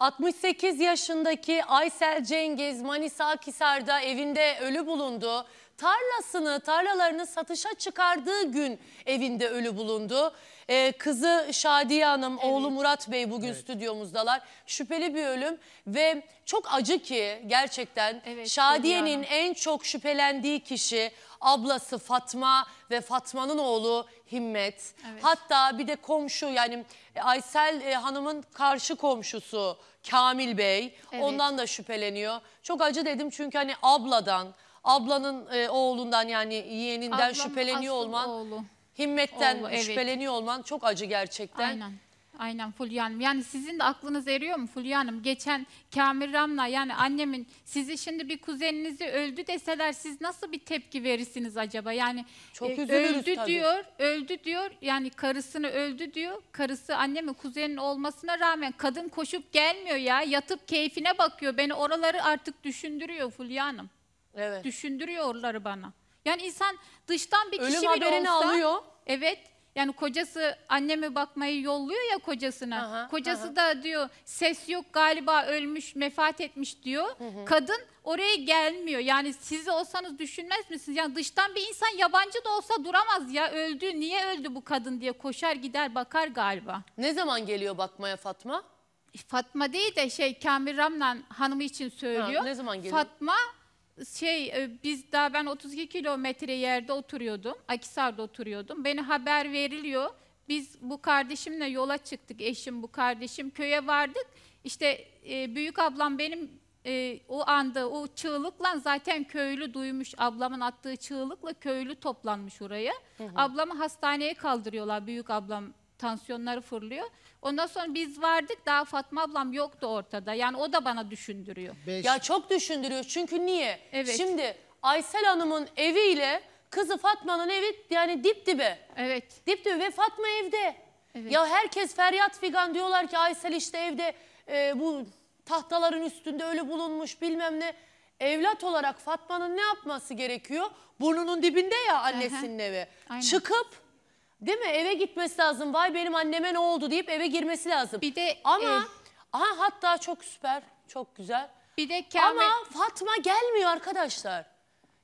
68 yaşındaki Aysel Cengiz Manisa Akhisar'da evinde ölü bulundu. Tarlasını, tarlalarını satışa çıkardığı gün evinde ölü bulundu. Ee, kızı Şadiye Hanım, oğlu Murat Bey bugün stüdyomuzdalar. Şüpheli bir ölüm ve çok acı ki gerçekten Evet, Şadiye'nin en çok şüphelendiği kişi ablası Fatma ve Fatma'nın oğlu Himmet. Evet. Hatta bir de komşu yani e, Aysel e, Hanım'ın karşı komşusu Kamil Bey. Evet. Ondan da şüpheleniyor. Çok acı dedim çünkü hani abladan, ablanın e, oğlundan yani yeğeninden Ablam şüpheleniyor olman oğlu himmetten Olma, evet. şüpheleniyor olman çok acı gerçekten. Aynen. Aynen Fulya Hanım. Yani sizin de aklınız eriyor mu Fulya Hanım? Geçen Kamil Ramla yani annemin sizi şimdi bir kuzeninizi öldü deseler siz nasıl bir tepki verirsiniz acaba? Yani Çok e, öldü tabii. diyor, öldü diyor. Yani karısını öldü diyor. Karısı annemin kuzenin olmasına rağmen kadın koşup gelmiyor ya. Yatıp keyfine bakıyor. Beni oraları artık düşündürüyor Fulya Hanım. Evet. Düşündürüyor oraları bana. Yani insan dıştan bir Ölüm kişi bile haberini alıyor Evet. Yani kocası anneme bakmayı yolluyor ya kocasına. Aha, kocası aha. da diyor ses yok galiba ölmüş, vefat etmiş diyor. Hı hı. Kadın oraya gelmiyor. Yani siz olsanız düşünmez misiniz? Yani dıştan bir insan yabancı da olsa duramaz ya öldü, niye öldü bu kadın diye koşar gider bakar galiba. Ne zaman geliyor bakmaya Fatma? E, Fatma değil de şey Kamil Ramlan hanımı için söylüyor. Ha, ne zaman geliyor? Fatma şey e, biz daha ben 32 kilometre yerde oturuyordum. Akisar'da oturuyordum. Beni haber veriliyor. Biz bu kardeşimle yola çıktık. Eşim bu kardeşim köye vardık. İşte e, büyük ablam benim e, o anda o çığlıkla zaten köylü duymuş. Ablamın attığı çığlıkla köylü toplanmış oraya. Hı hı. Ablamı hastaneye kaldırıyorlar büyük ablam tansiyonları fırlıyor. Ondan sonra biz vardık daha Fatma ablam yoktu ortada. Yani o da bana düşündürüyor. Beş. Ya çok düşündürüyor çünkü niye? Evet. Şimdi Aysel Hanım'ın eviyle kızı Fatma'nın evi yani dip dibe. Evet. Dip dibe ve Fatma evde. Evet. Ya herkes feryat figan diyorlar ki Aysel işte evde e, bu tahtaların üstünde ölü bulunmuş bilmem ne. Evlat olarak Fatma'nın ne yapması gerekiyor? Burnunun dibinde ya annesinin Aha. evi. Aynen. Çıkıp Değil mi? Eve gitmesi lazım. Vay benim anneme ne oldu deyip eve girmesi lazım. Bir de ama e, aha hatta çok süper, çok güzel. Bir de Kamil Ama Fatma gelmiyor arkadaşlar.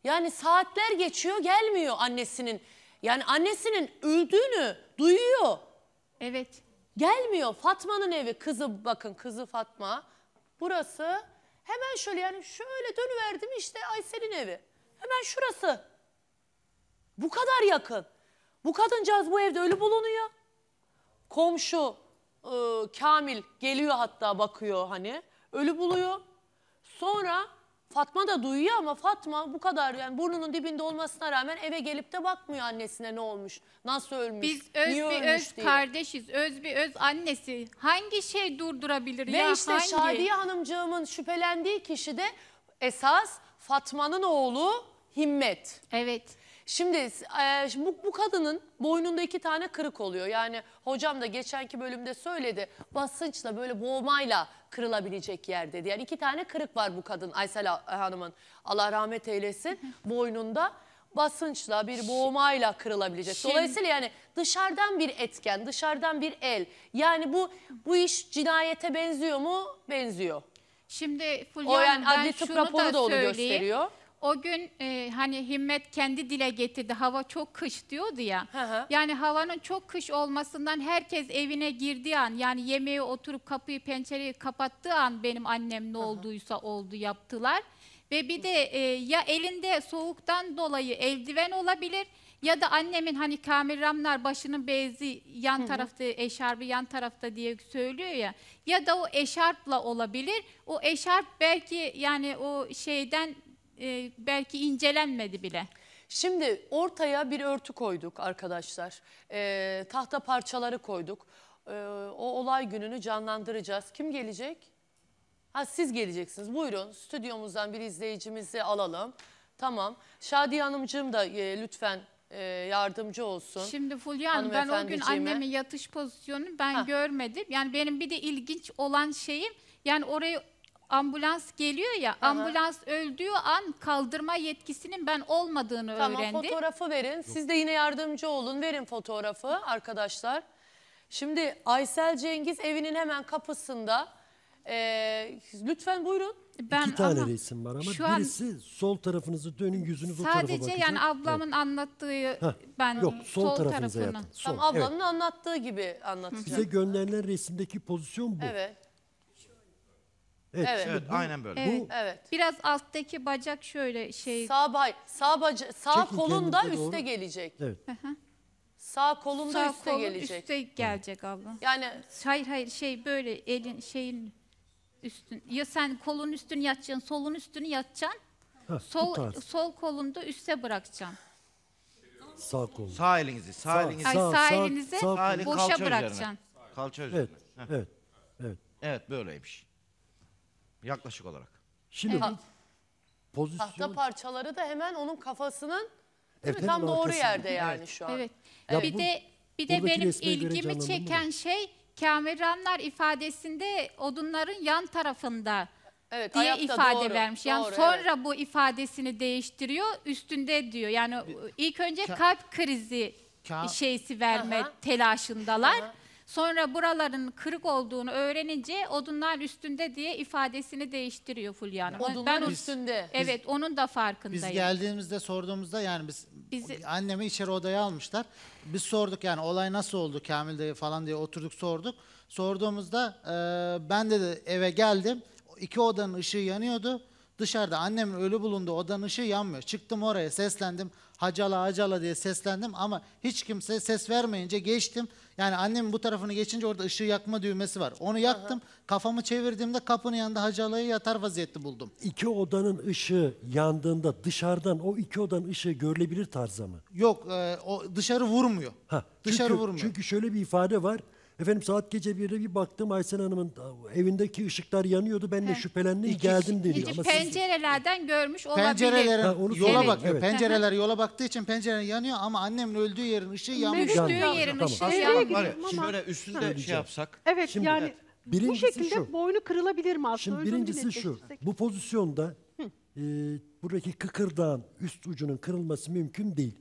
Yani saatler geçiyor, gelmiyor annesinin. Yani annesinin öldüğünü duyuyor. Evet. Gelmiyor. Fatma'nın evi, kızı bakın, kızı Fatma. Burası hemen şöyle yani şöyle dönüverdim işte Aysel'in evi. Hemen şurası. Bu kadar yakın. Bu kadıncağız bu evde ölü bulunuyor. Komşu e, Kamil geliyor hatta bakıyor hani. Ölü buluyor. Sonra Fatma da duyuyor ama Fatma bu kadar yani burnunun dibinde olmasına rağmen eve gelip de bakmıyor annesine ne olmuş, nasıl ölmüş, Biz öz bir ölmüş öz diye. kardeşiz, öz bir öz annesi. Hangi şey durdurabilir Ve ya? işte hangi? Şadiye Hanımcığımın şüphelendiği kişi de esas Fatma'nın oğlu Himmet. Evet. Şimdi, bu, bu kadının boynunda iki tane kırık oluyor. Yani hocam da geçenki bölümde söyledi. Basınçla böyle boğmayla kırılabilecek yer dedi. Yani iki tane kırık var bu kadın Aysel Hanım'ın. Allah rahmet eylesin boynunda basınçla bir boğmayla kırılabilecek. Şimdi- Dolayısıyla yani dışarıdan bir etken, dışarıdan bir el. Yani bu bu iş cinayete benziyor mu? Benziyor. Şimdi Fulya yani ben adli tıp şunu raporu da da onu söyleyeyim. gösteriyor. O gün e, hani Himmet kendi dile getirdi hava çok kış diyordu ya. Hı hı. Yani havanın çok kış olmasından herkes evine girdiği an yani yemeğe oturup kapıyı pencereyi kapattığı an benim annem ne olduysa oldu yaptılar. Ve bir de e, ya elinde soğuktan dolayı eldiven olabilir ya da annemin hani Kamil Ramlar başının bezi yan tarafta eşarbı yan tarafta diye söylüyor ya ya da o eşarpla olabilir. O eşarp belki yani o şeyden e, belki incelenmedi bile. Şimdi ortaya bir örtü koyduk arkadaşlar. Ee, tahta parçaları koyduk. Ee, o olay gününü canlandıracağız. Kim gelecek? Ha siz geleceksiniz. Buyurun stüdyomuzdan bir izleyicimizi alalım. Tamam. Şadiye Hanımcığım da e, lütfen e, yardımcı olsun. Şimdi Fulya Hanım ben o gün annemin yatış pozisyonunu ben Ha. görmedim. Yani benim bir de ilginç olan şeyim yani orayı ambulans geliyor ya Aha. ambulans öldüğü an kaldırma yetkisinin ben olmadığını Tamam öğrendim. fotoğrafı verin. Siz de yine yardımcı olun. Verin fotoğrafı arkadaşlar. Şimdi Aysel Cengiz evinin hemen kapısında. Ee, lütfen buyurun. Ben İki tane resim var ama şu an sol tarafınızı dönün yüzünü. o tarafa bakacak. sadece yani ablamın anlattığı Heh, ben Yok sol, tarafınıza tarafını. yatın. Sol. Tam ablanın Evet. anlattığı gibi anlatacağım. Bize gönderilen resimdeki pozisyon bu. Evet. Evet, Evet. evet, aynen böyle. Evet. Bu Evet. Biraz alttaki bacak şöyle şey. Sağ bay, sağ baca, sağ kolun da üste doğru. gelecek. evet. Sağ kolunda sağ üste kolun gelecek. üste gelecek abla. Yani Hayır hayır şey böyle elin şeyin üstün. Ya sen kolun üstünü yatacaksın, solun üstünü yatacaksın. Heh, bu Sol tarz. da kolunda üste bırakacaksın. Sağ kol. Sağ elinizi, sağ, Sağ, elinizi, Ay sağ, sağ elinizi sağ elini boşa kalça bırakacaksın. üzerine. Kalça üzerine. Evet. Heh, Evet. Evet. böyleymiş. Yaklaşık olarak. Şimdi bu pozisyon... Tahta parçaları da hemen onun kafasının Evet. tam doğru arkasındaki- yerde yani şu an. Evet. Ya bir bu- de bir de benim ilgimi çeken şey kameranlar ifadesinde odunların yan tarafında Evet, diye ifade doğru, vermiş. Yani doğru, sonra evet. bu ifadesini değiştiriyor, üstünde diyor. Yani ilk önce kalp krizi Ka- şeysi verme Aha. telaşındalar. Sonra buraların kırık olduğunu öğrenince odunlar üstünde diye ifadesini değiştiriyor Fulya Odunlar ben, üstünde. Evet biz, onun da farkındayım. Biz geldiğimizde sorduğumuzda yani biz Bizi, annemi içeri odaya almışlar. Biz sorduk yani olay nasıl oldu Kamil dayı falan diye oturduk sorduk. Sorduğumuzda e, ben de, de eve geldim. İki odanın ışığı yanıyordu. Dışarıda annemin ölü bulunduğu odanın ışığı yanmıyor. Çıktım oraya seslendim. Hacala hacala diye seslendim ama hiç kimse ses vermeyince geçtim. Yani annemin bu tarafını geçince orada ışığı yakma düğmesi var. Onu yaktım. Kafamı çevirdiğimde kapının yanında hacalayı yatar vaziyette buldum. İki odanın ışığı yandığında dışarıdan o iki odanın ışığı görülebilir tarzı mı? Yok e, o dışarı vurmuyor. Ha, Dışarı çünkü, vurmuyor. Çünkü şöyle bir ifade var. Efendim saat gece birde bir baktım Aysen Hanım'ın evindeki ışıklar yanıyordu. Ben de He. şüphelendim İki- geldim dedi. İkinci Ama siz- pencerelerden görmüş olabilir. Pencereler onu yola söyleyeyim. bakıyor. Evet. Pencereler yola baktığı için pencere yanıyor ama annemin öldüğü yerin ışığı yanmış. Düştüğü yerin Tamam. ışığı Aslında yanmış. şimdi ama- böyle üstünde şey yapsak. Evet Şimdi- yani bu şekilde şu. boynu kırılabilir mi aslında? Şimdi Öldüğünü birincisi şu. Bu pozisyonda e, buradaki kıkırdağın üst ucunun kırılması mümkün değil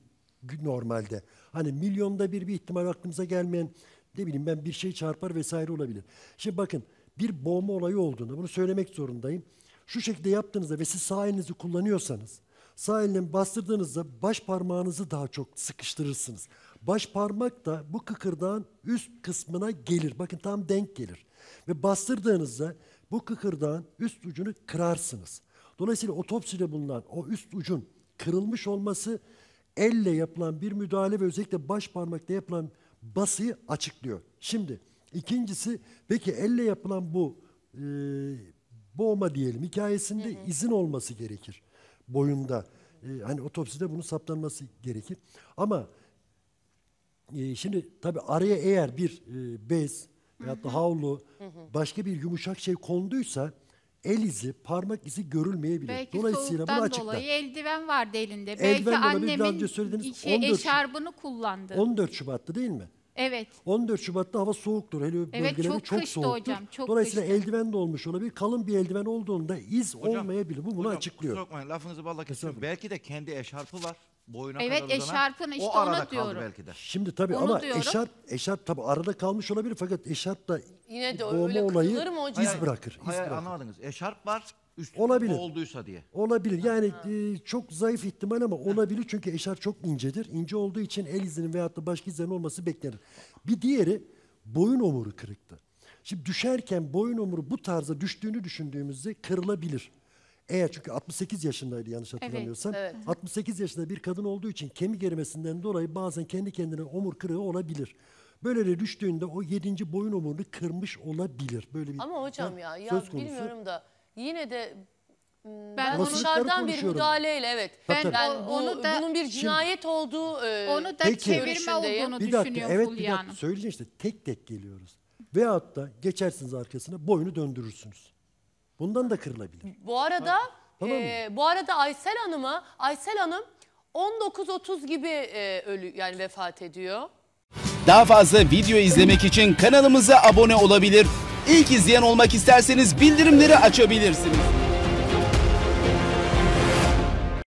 normalde. Hani milyonda bir bir ihtimal aklımıza gelmeyen ne bileyim ben bir şey çarpar vesaire olabilir. Şimdi bakın bir boğma olayı olduğunda bunu söylemek zorundayım. Şu şekilde yaptığınızda ve siz sağ elinizi kullanıyorsanız sağ elini bastırdığınızda baş parmağınızı daha çok sıkıştırırsınız. Baş parmak da bu kıkırdağın üst kısmına gelir. Bakın tam denk gelir. Ve bastırdığınızda bu kıkırdağın üst ucunu kırarsınız. Dolayısıyla otopside bulunan o üst ucun kırılmış olması elle yapılan bir müdahale ve özellikle baş parmakta yapılan basıyı açıklıyor. Şimdi ikincisi peki elle yapılan bu e, boğma diyelim hikayesinde hı hı. izin olması gerekir boyunda. E, hani otopside bunun saptanması gerekir. Ama e, şimdi tabii araya eğer bir e, bez veyahut da havlu başka bir yumuşak şey konduysa el izi, parmak izi görülmeyebilir. Belki Dolayısıyla bunu soğuktan açıkla. dolayı eldiven vardı elinde. Belki Eldiven olabilir, biraz annemin önce söylediğiniz işi, 14 eşarbını kullandı. 14 Şubat'tı değil mi? evet. 14 Şubat'ta hava soğuktur. Hele Evet, bölgeleri çok çok, soğuktur. hocam, çok Dolayısıyla kıştı. eldiven de olmuş olabilir. Kalın bir eldiven olduğunda iz Hocam, olmayabilir. Bu bunu hocam, açıklıyor. Kusura bakmayın lafınızı balla kesiyorum. Belki de kendi eşarpı var boyuna evet, kadar uzanan eşarpın işte o arada onu kaldı diyorum. belki de. Şimdi tabii Onu ama diyorum. eşarp, eşarp tabii arada kalmış olabilir fakat eşarp da Yine de öyle olayı mı hocam? iz Hayır, bırakır. iz Hayır bırakır. anlamadınız. Eşarp var üstü Olabilir. olduysa diye. Olabilir yani e, çok zayıf ihtimal ama olabilir çünkü eşarp çok incedir. İnce olduğu için el izinin veyahut da başka izlerin olması beklenir. Bir diğeri boyun omuru kırıktı. Şimdi düşerken boyun omuru bu tarzda düştüğünü düşündüğümüzde kırılabilir. Eğer çünkü 68 yaşındaydı yanlış hatırlamıyorsam. evet. 68 yaşında bir kadın olduğu için kemik erimesinden dolayı bazen kendi kendine omur kırığı olabilir. Böyle de düştüğünde o 7. boyun omurunu kırmış olabilir. Böyle bir Ama hocam ya, ya söz konusu. bilmiyorum da yine de Ben ben dışarıdan bir müdahaleyle evet. Ben, ben bu- Onu da- bunun bir cinayet olduğu e, Onu da Peki. çevirme olduğunu Bir dakika düşünüyor evet bir Fulya dakika Hanım. söyleyeceğim işte tek tek geliyoruz. Veyahut da geçersiniz arkasına boynu döndürürsünüz. Bundan da kırılabilir. Bu arada tamam e, bu arada Aysel Hanım'a Aysel Hanım 19.30 gibi e, ölü yani vefat ediyor. Daha fazla video izlemek için kanalımıza abone olabilir. İlk izleyen olmak isterseniz bildirimleri açabilirsiniz.